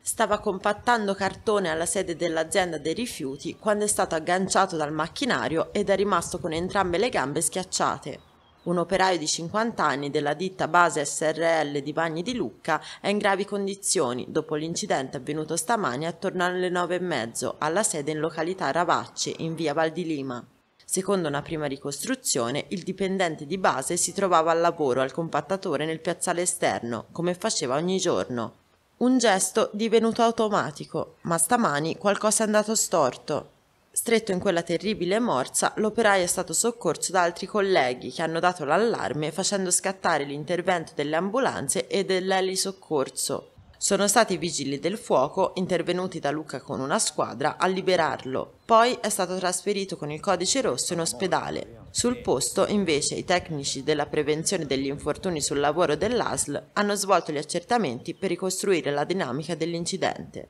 Stava compattando cartone alla sede dell'azienda dei rifiuti quando è stato agganciato dal macchinario ed è rimasto con entrambe le gambe schiacciate. Un operaio di 50 anni della ditta base SRL di Bagni di Lucca è in gravi condizioni dopo l'incidente avvenuto stamani attorno alle 9 e mezzo alla sede in località Ravacci in via Val di Lima. Secondo una prima ricostruzione, il dipendente di base si trovava al lavoro al compattatore nel piazzale esterno, come faceva ogni giorno. Un gesto divenuto automatico, ma stamani qualcosa è andato storto. Stretto in quella terribile morsa, l'operaio è stato soccorso da altri colleghi che hanno dato l'allarme facendo scattare l'intervento delle ambulanze e dell'elisoccorso, sono stati i vigili del fuoco, intervenuti da Luca con una squadra, a liberarlo. Poi è stato trasferito con il codice rosso in ospedale. Sul posto, invece, i tecnici della prevenzione degli infortuni sul lavoro dell'ASL hanno svolto gli accertamenti per ricostruire la dinamica dell'incidente.